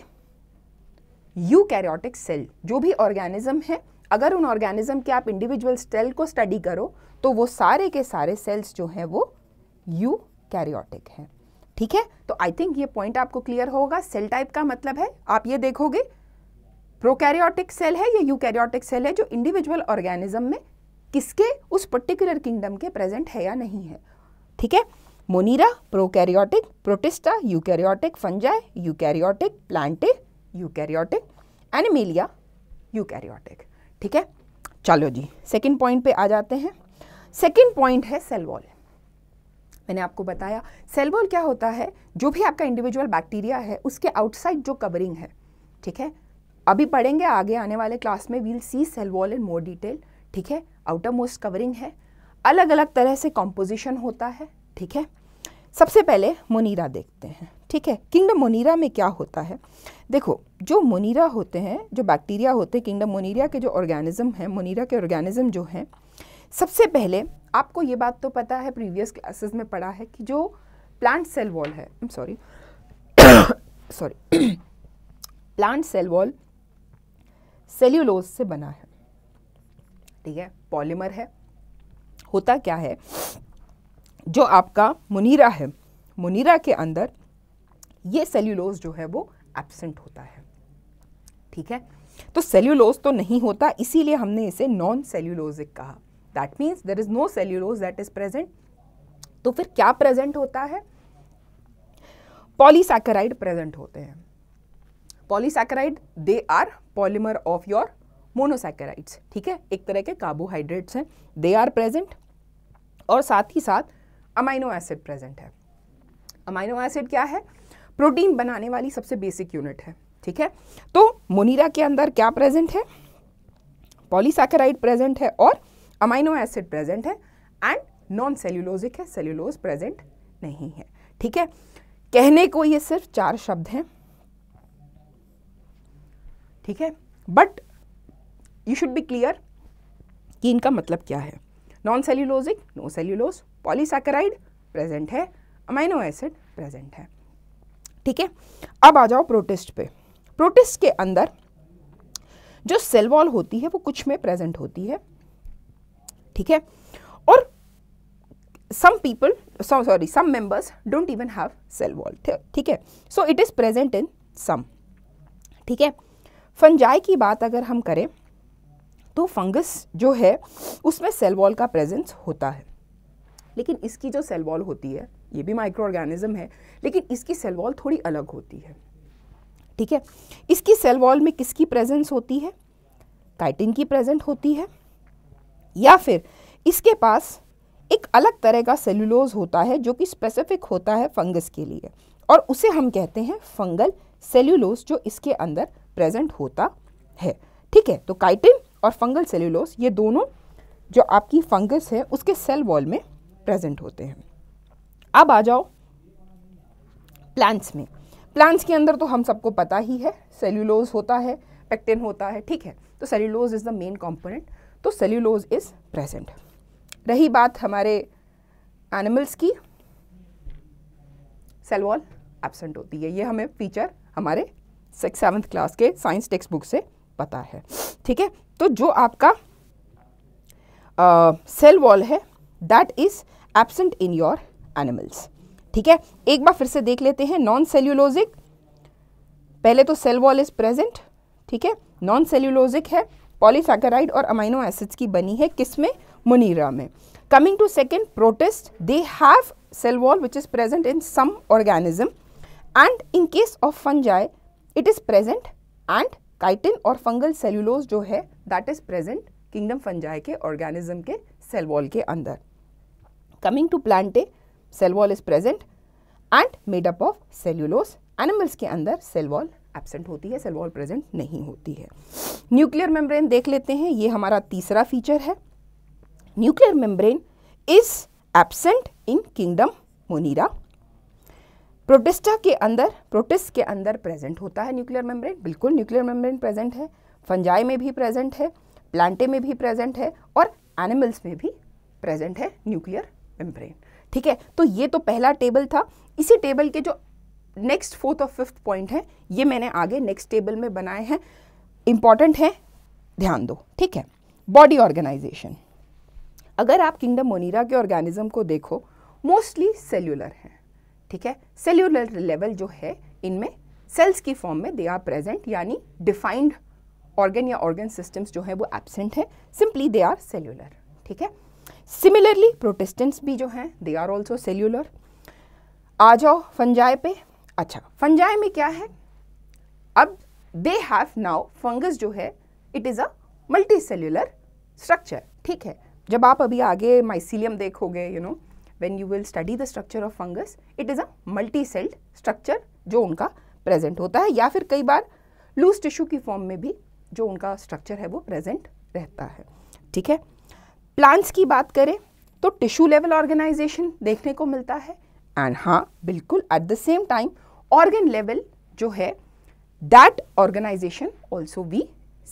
यू कैरियोटिक सेल जो भी ऑर्गेनिज्म है अगर उन ऑर्गेनिज्म के आप इंडिविजुअल सेल को स्टडी करो तो वो सारे के सारे सेल्स जो हैं वो यू कैरियोटिक हैं ठीक है तो आई थिंक ये पॉइंट आपको क्लियर होगा सेल टाइप का मतलब है आप ये देखोगे प्रोकैरियोटिक सेल है या यूकैरियोटिक सेल है जो इंडिविजुअल ऑर्गेनिज्म में किसके उस पर्टिकुलर किंगडम के प्रेजेंट है या नहीं है ठीक है Monera prokaryotic Protista eukaryotic Fungi eukaryotic Plantae eukaryotic Animalia eukaryotic ठीक है चलो जी सेकेंड पॉइंट पे आ जाते हैं सेकेंड पॉइंट है सेल वॉल मैंने आपको बताया सेल वॉल क्या होता है जो भी आपका इंडिविजुअल बैक्टीरिया है उसके आउटसाइड जो कवरिंग है ठीक है अभी पढ़ेंगे आगे आने वाले क्लास में we'll see cell wall in more detail ठीक है आउटर मोस्ट कवरिंग है अलग अलग तरह से कॉम्पोजिशन होता है ठीक है सबसे पहले मोनीरा देखते हैं ठीक है किंगडम मोनीरा में क्या होता है देखो जो मोनीरा होते हैं जो बैक्टीरिया होते हैं किंगडम मोनीरा के जो ऑर्गेनिज्म हैं मोनीरा के ऑर्गेनिज्म जो हैं सबसे पहले आपको ये बात तो पता है प्रीवियस क्लासेस में पढ़ा है कि जो प्लांट सेल वॉल है sorry sorry plant cell wall cellulose से बना है ठीक है पॉलीमर है होता क्या है जो आपका मुनीरा है मुनीरा के अंदर ये सेल्यूलोज जो है वो एबसेंट होता है ठीक है तो सेल्यूलोज तो नहीं होता इसीलिए हमने इसे नॉन सेल्यूलोजिक कहा that means there is no cellulose that is present तो फिर क्या प्रेजेंट होता है पॉलीसैकराइड प्रेजेंट होते हैं polysaccharide they are polymer of your monosaccharides ठीक है एक तरह के कार्बोहाइड्रेट्स हैं दे आर प्रेजेंट और साथ ही साथ अमाइनो एसिड प्रेजेंट है अमाइनो एसिड क्या है प्रोटीन बनाने वाली सबसे बेसिक यूनिट है ठीक है तो मोनीरा के अंदर क्या प्रेजेंट है पॉलीसैकेराइड प्रेजेंट है और अमाइनो एसिड प्रेजेंट है एंड नॉन सेल्यूलोजिक है सेल्यूलोज प्रेजेंट नहीं है ठीक है कहने को ये सिर्फ चार शब्द हैं ठीक है but you should be clear कि इनका मतलब क्या है non cellulosic no cellulose polysaccharide present है अमाइनो एसिड प्रेजेंट है ठीक है अब आ जाओ प्रोटिस्ट पे प्रोटिस्ट के अंदर जो सेल वॉल होती है वो कुछ में प्रेजेंट होती है ठीक है और some people sorry some members don't even have cell wall ठीक है so it is present in some ठीक है फंजाई की बात अगर हम करें तो फंगस जो है उसमें सेल वॉल का प्रेजेंस होता है लेकिन इसकी जो सेल वॉल होती है ये भी माइक्रो ऑर्गेनिज्म है लेकिन इसकी सेल वॉल थोड़ी अलग होती है ठीक है इसकी सेल वॉल में किसकी प्रेजेंस होती है काइटिन की प्रेजेंट होती है या फिर इसके पास एक अलग तरह का सेलुलोज होता है जो कि स्पेसिफिक होता है फंगस के लिए और उसे हम कहते हैं फंगल सेल्यूलोज जो इसके अंदर प्रेजेंट होता है ठीक है तो काइटिन और फंगल सेल्यूलोस ये दोनों जो आपकी फंगस है उसके सेल वॉल में प्रेजेंट होते हैं अब आ जाओ प्लांट्स में प्लांट्स के अंदर तो हम सबको पता ही है सेल्यूलोज होता है पेक्टिन होता है ठीक है तो cellulose is the main component तो सेल्यूलोज इज़ प्रेजेंट रही बात हमारे एनिमल्स की सेल वॉल एबसेंट होती है ये हमें फीचर हमारे सिक्स सेवन्थ क्लास के साइंस टेक्स्ट बुक से पता है ठीक है तो जो आपका सेल uh, वॉल है that is absent in your animals ठीक है एक बार फिर से देख लेते हैं नॉन सेल्यूलोजिक पहले तो सेल वॉल इज़ प्रेजेंट ठीक है नॉन सेल्यूलोजिक है पॉलीसैकेराइड और अमाइनो एसिड्स की बनी है किसमें मुनीरा में coming to second protist they have cell wall which is present in some organism and in case of fungi it is present and chitin और फंगल सेल्यूलोज जो है that is present kingdom Fungi के organism के cell wall के अंदर coming to Plantae cell wall is present and made up of cellulose animals के अंदर cell wall absent होती है सेल वॉल प्रेजेंट नहीं होती है न्यूक्लियर मेम्ब्रेन देख लेते हैं ये हमारा तीसरा फीचर है nuclear membrane is absent in kingdom Monera Protista के अंदर प्रोटेस्ट के अंदर प्रेजेंट होता है न्यूक्लियर मेम्ब्रेन बिल्कुल न्यूक्लियर मेम्ब्रेन प्रेजेंट है फंजाई में भी प्रेजेंट है प्लांटे में भी प्रेजेंट है और एनिमल्स में भी प्रेजेंट है न्यूक्लियर मेम्ब्रेन ठीक है तो ये तो पहला टेबल था इसी टेबल के जो नेक्स्ट फोर्थ और फिफ्थ पॉइंट है ये मैंने आगे नेक्स्ट टेबल में बनाए हैं इंपॉर्टेंट है ध्यान दो ठीक है बॉडी ऑर्गेनाइजेशन अगर आप किंगडम मोनीरा के ऑर्गेनिज्म को देखो मोस्टली सेल्यूलर हैं ठीक है सेल्यूलर लेवल जो है इनमें सेल्स की फॉर्म में दे आर प्रेजेंट यानी डिफाइंड ऑर्गन या ऑर्गन सिस्टम्स जो है वो एबसेंट है सिंपली दे आर सेल्यूलर ठीक है सिमिलरली प्रोटेस्टेंट्स भी जो हैं दे आर ऑल्सो सेल्यूलर आ जाओ फंजाए पे अच्छा फंजाई में क्या है अब दे हैव नाउ फंगस जो है it is a multi cellular structure ठीक है जब आप अभी आगे माइसिलियम देखोगे you know when you will study the structure of fungus it is a multi celled structure जो उनका प्रेजेंट होता है या फिर कई बार लूज टिश्यू की फॉर्म में भी जो उनका स्ट्रक्चर है वो प्रेजेंट रहता है ठीक है प्लांट्स की बात करें तो टिश्यू लेवल ऑर्गेनाइजेशन देखने को मिलता है एंड हाँ बिल्कुल at the same time organ level जो है that organisation also we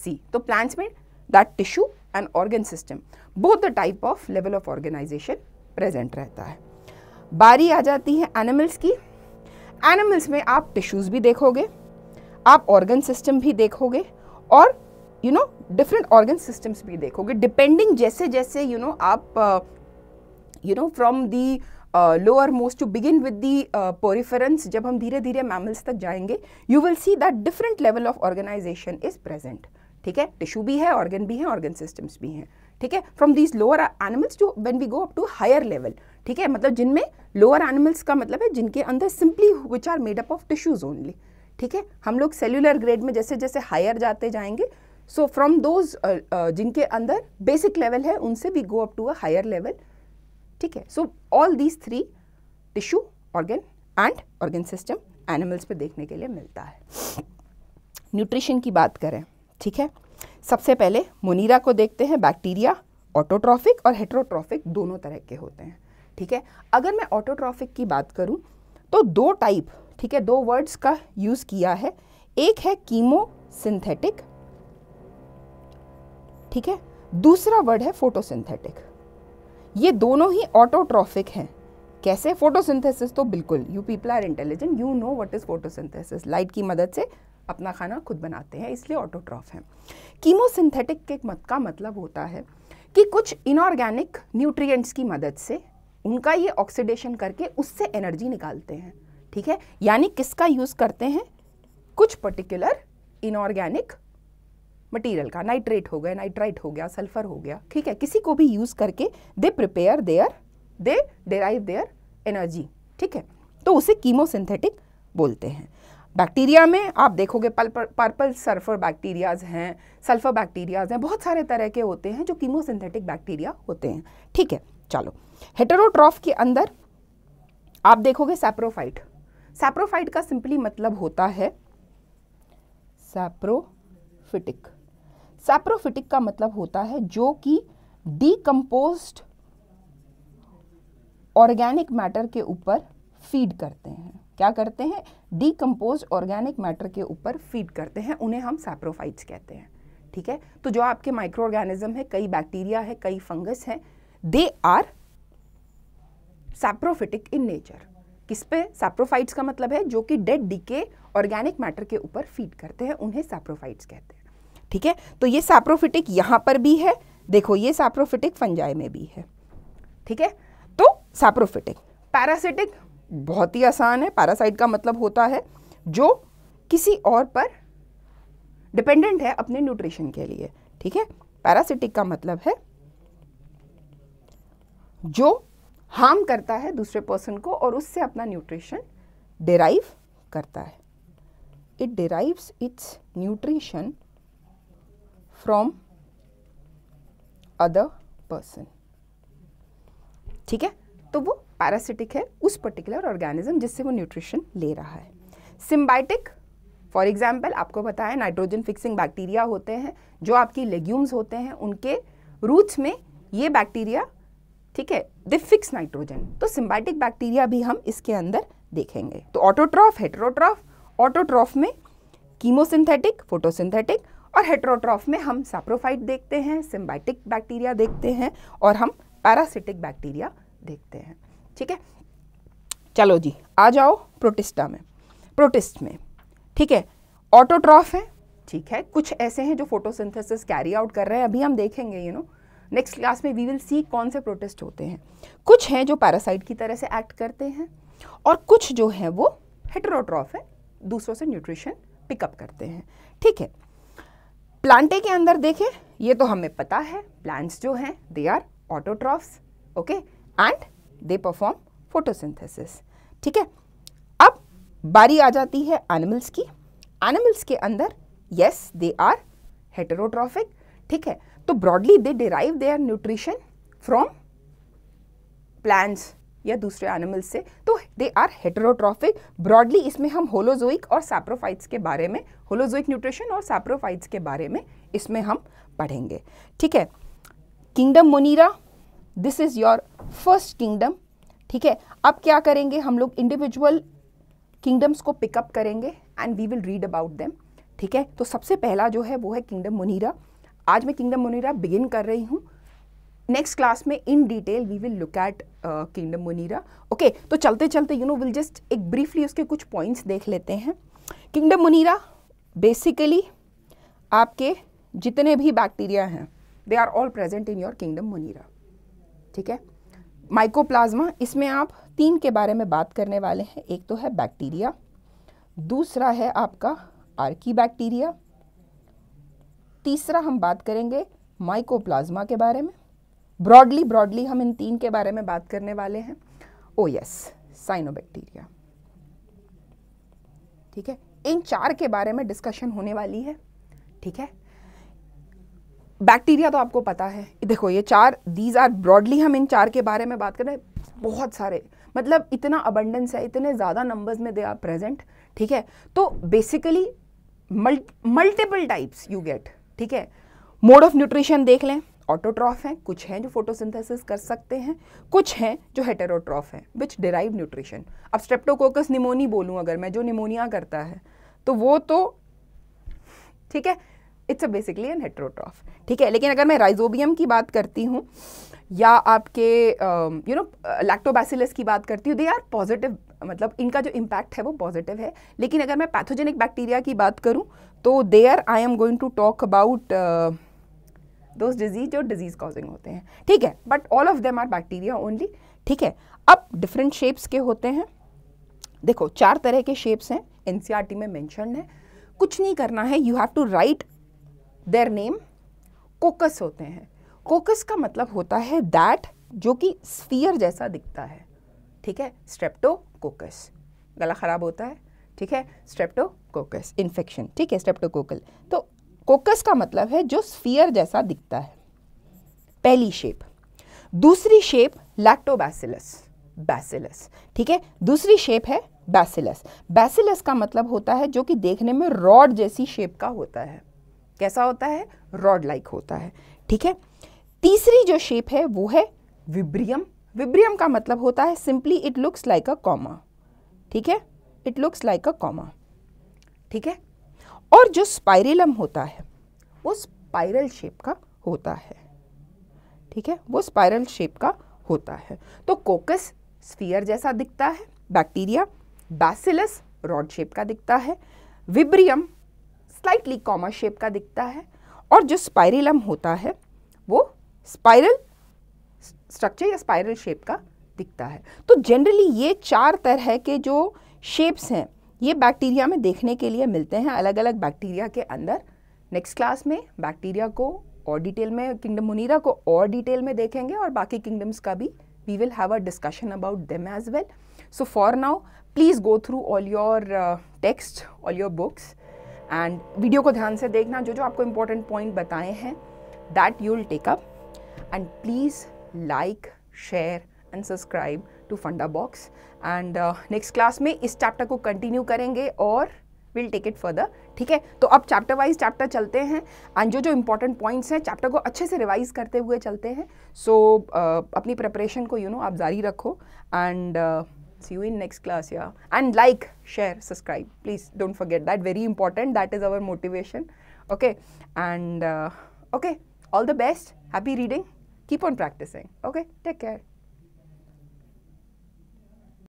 see तो प्लांट्स में that tissue and organ system both the type of level of organisation present रहता है बारी आ जाती है एनिमल्स की एनिमल्स में आप टिश्यूज़ भी देखोगे आप ऑर्गन सिस्टम भी देखोगे और you know different organ systems भी देखोगे डिपेंडिंग जैसे जैसे यू you नो know, आप you know from the lower most to begin with the poriferans जब हम धीरे धीरे मैमल्स तक जाएंगे you will see that different level of organisation is present ठीक है टिश्यू भी है ऑर्गन भी है ऑर्गन सिस्टम्स भी हैं ठीक है from these lower animals to when we go up to higher level ठीक है मतलब जिनमें लोअर एनिमल्स का मतलब है जिनके अंदर simply which are made up of tissues only ठीक है हम लोग सेल्युलर ग्रेड में जैसे जैसे हायर जाते जाएंगे सो फ्रॉम दोज जिनके अंदर बेसिक लेवल है उनसे we go up to a higher level ठीक है so all these three tissue organ and organ system animals पे देखने के लिए मिलता है न्यूट्रिशन की बात करें ठीक है सबसे पहले मोनीरा को देखते हैं बैक्टीरिया ऑटोट्रॉफिक और हेट्रोट्रॉफिक दोनों तरह के होते हैं ठीक है अगर मैं ऑटोट्रॉफिक की बात करूं तो दो टाइप ठीक है दो वर्ड्स का यूज़ किया है एक है कीमो सिंथेटिक ठीक है दूसरा वर्ड है फोटोसिंथेटिक ये दोनों ही ऑटोट्रॉफिक हैं कैसे फोटोसिंथेसिस तो बिल्कुल you people are intelligent you know what is photosynthesis light की मदद से अपना खाना खुद बनाते हैं इसलिए ऑटोट्रॉफ हैं कीमोसिंथेटिक के मत का मतलब होता है कि कुछ इनऑर्गेनिक न्यूट्रिएंट्स की मदद से उनका ये ऑक्सीडेशन करके उससे एनर्जी निकालते हैं ठीक है यानी किसका यूज़ करते हैं कुछ पर्टिकुलर इनऑर्गेनिक मटेरियल का नाइट्रेट हो गया नाइट्राइट हो गया सल्फर हो गया ठीक है किसी को भी यूज़ करके they prepare their they derive their energy ठीक है तो उसे कीमोसिंथेटिक बोलते हैं बैक्टीरिया में आप देखोगे पर्पल सल्फर बैक्टीरियाज हैं सल्फर बैक्टीरियाज हैं बहुत सारे तरह के होते हैं जो कीमोसिंथेटिक बैक्टीरिया होते हैं ठीक है चलो हेटरोट्रॉफ के अंदर आप देखोगे सैप्रोफाइट सैप्रोफाइट का सिंपली मतलब होता है सैप्रोफिटिक सैप्रोफिटिक का मतलब होता है जो कि डीकम्पोज ऑर्गेनिक मैटर के ऊपर फीड करते हैं क्या करते हैं डीकम्पोज ऑर्गेनिक मैटर के ऊपर फीड करते हैं उन्हें हम सैप्रोफाइट्स कहते हैं ठीक है तो जो आपके माइक्रो ऑर्गेनिज्म है कई बैक्टीरिया है कई फंगस है they are saprophytic in nature किस पे सैप्रोफाइट्स का मतलब है जो कि डेड डीके ऑर्गेनिक मैटर के ऊपर फीड करते हैं उन्हें सैप्रोफाइट्स कहते हैं ठीक है तो ये सैप्रोफिटिक यहाँ पर भी है देखो ये सैप्रोफिटिक फंजाई में भी है ठीक है तो सैप्रोफिटिक पैरासिटिक बहुत ही आसान है पैरासाइट का मतलब होता है जो किसी और पर डिपेंडेंट है अपने न्यूट्रिशन के लिए ठीक है पैरासिटिक का मतलब है जो हार्म करता है दूसरे पर्सन को और उससे अपना न्यूट्रिशन डिराइव करता है it derives its nutrition from other person ठीक है तो वो पैरासिटिक है उस पर्टिकुलर ऑर्गेनिज्म जिससे वो न्यूट्रिशन ले रहा है सिम्बाइटिक फॉर एग्जाम्पल आपको पता है नाइट्रोजन फिक्सिंग बैक्टीरिया होते हैं जो आपकी लेग्यूम्स होते हैं उनके रूट्स में ये बैक्टीरिया ठीक है दे फिक्स नाइट्रोजन तो सिम्बाइटिक बैक्टीरिया भी हम इसके अंदर देखेंगे तो ऑटोट्रॉफ हेट्रोट्रॉफ ऑटोट्रॉफ में कीमोसिंथेटिक फोटोसिंथेटिक और हेट्रोट्रॉफ में हम सैप्रोफाइट देखते हैं सिम्बाइटिक बैक्टीरिया देखते हैं और हम पैरासिटिक बैक्टीरिया देखते हैं ठीक है चलो जी आ जाओ प्रोटिस्टा में प्रोटिस्ट में ठीक है ऑटोट्रॉफ है ठीक है कुछ ऐसे हैं जो फोटोसिंथेसिस कैरी आउट कर रहे हैं अभी हम देखेंगे यू नो नेक्स्ट क्लास में वी विल सी कौन से प्रोटेस्ट होते हैं कुछ हैं जो पैरासाइट की तरह से एक्ट करते हैं और कुछ जो है वो हेट्रोट्रॉफ है दूसरों से न्यूट्रिशन पिकअप करते हैं ठीक है प्लांटे के अंदर देखें ये तो हमें पता है प्लांट्स जो हैं they are autotrophs okay and they perform photosynthesis ठीक है अब बारी आ जाती है एनिमल्स की एनिमल्स के अंदर यस दे आर हेटरोट्रॉफिक ठीक है तो broadly they derive their nutrition from plants या दूसरे एनिमल से तो दे आर हेटरोट्रॉफिक ब्रॉडली इसमें हम होलोजोइक और सैप्रोफाइट्स के बारे में होलोजोइक न्यूट्रिशन और सैप्रोफाइट्स के बारे में इसमें हम पढ़ेंगे ठीक है kingdom Monera this is your first kingdom ठीक है अब क्या करेंगे हम लोग इंडिविजुअल किंगडम्स को पिकअप करेंगे and we will read about them ठीक है तो सबसे पहला जो है वो है किंगडम मुनीरा आज मैं किंगडम मुनीरा बिगिन कर रही हूँ नेक्स्ट क्लास में in detail we will look at kingdom Monera okay तो चलते चलते यू नो विल जस्ट एक ब्रीफली उसके कुछ पॉइंट्स देख लेते हैं किंगडम मुनीरा बेसिकली आपके जितने भी बैक्टीरिया हैं they are all present in your kingdom Monera ठीक है माइकोप्लाज्मा इसमें आप तीन के बारे में बात करने वाले हैं एक तो है बैक्टीरिया दूसरा है आपका आर्की बैक्टीरिया तीसरा हम बात करेंगे माइकोप्लाज्मा के बारे में ब्रॉडली ब्रॉडली हम इन तीन के बारे में बात करने वाले हैं ओ यस साइनोबैक्टीरिया ठीक है इन चार के बारे में डिस्कशन होने वाली है ठीक है बैक्टीरिया तो आपको पता है देखो ये चार दीज आर ब्रॉडली हम इन चार के बारे में बात कर रहे हैं बहुत सारे मतलब इतना अबंडेंस है इतने ज़्यादा नंबर्स में दे आर प्रेजेंट ठीक है तो basically multiple types you get ठीक है मोड ऑफ न्यूट्रिशन देख लें ऑटोट्रॉफ हैं कुछ हैं जो फोटोसिंथेसिस कर सकते हैं कुछ हैं जो हेटेरोट्रॉफ हैं विच डिराइव न्यूट्रिशन अब स्ट्रेप्टोकोकस निमोनी बोलूँ अगर मैं जो निमोनिया करता है तो वो तो ठीक है it's a basically an heterotroph ठीक है लेकिन अगर मैं राइजोबियम की बात करती हूँ या आपके यू नो लैक्टोबैसिलस की बात करती हूँ दे आर पॉजिटिव मतलब इनका जो इम्पैक्ट है वो पॉजिटिव है लेकिन अगर मैं पैथोजेनिक बैक्टीरिया की बात करूँ तो they are I am going to talk about those disease जो डिजीज़ कॉजिंग होते हैं ठीक है but all of them are bacteria only ठीक है अब डिफरेंट शेप्स के होते हैं देखो चार तरह के शेप्स हैं एन e में मैंशन है कुछ नहीं करना है you have to write their name coccus होते हैं कोकस का मतलब होता है दैट जो कि स्फीयर जैसा दिखता है ठीक है स्ट्रेप्टोकोकस गला ख़राब होता है ठीक है स्ट्रेप्टोकोकस इन्फेक्शन ठीक है स्ट्रेप्टोकोकल तो कोकस का मतलब है जो स्फीयर जैसा दिखता है पहली शेप दूसरी शेप लैक्टोबैसिलस बैसिलस ठीक है दूसरी शेप है बैसिलस बैसिलस का मतलब होता है जो कि देखने में रॉड जैसी शेप का होता है कैसा होता है रॉड लाइक होता है ठीक है तीसरी जो शेप है वो है विब्रियम विब्रियम का मतलब होता है simply it looks like a comma ठीक है it looks like a comma ठीक है और जो स्पाइरिलम होता है वो स्पाइरल शेप का होता है ठीक है वो स्पाइरल शेप का होता है तो कोकस स्फीयर जैसा दिखता है बैक्टीरिया बैसिलस रॉड शेप का दिखता है विब्रियम स्लाइटली कॉमा शेप का दिखता है और जो स्पाइरिलम होता है वो स्पाइरल स्ट्रक्चर या स्पाइरल शेप का दिखता है तो जनरली ये चार तरह के जो शेप्स हैं ये बैक्टीरिया में देखने के लिए मिलते हैं अलग अलग बैक्टीरिया के अंदर नेक्स्ट क्लास में बैक्टीरिया को और डिटेल में किंगडम मुनीरा को और डिटेल में देखेंगे और बाकी किंगडम्स का भी we will have a discussion about them as well so for now please go through all your text all your books and video को ध्यान से देखना जो जो आपको इम्पोर्टेंट पॉइंट बताए हैं that you will take up and please like share and subscribe to Funda Box and next class में इस चैप्टर को कंटिन्यू करेंगे और विल टेक इट फर्दर ठीक है तो अब चैप्टर वाइज चैप्टर चलते हैं एंड जो जो इंपॉर्टेंट पॉइंट्स हैं चैप्टर को अच्छे से रिवाइज करते हुए चलते हैं सो so, uh, अपनी प्रिपरेशन को यू नो आप जारी रखो and see you in next class या and like share subscribe please don't forget that very important that is our motivation okay and okay all the best happy reading keep on practising okay take care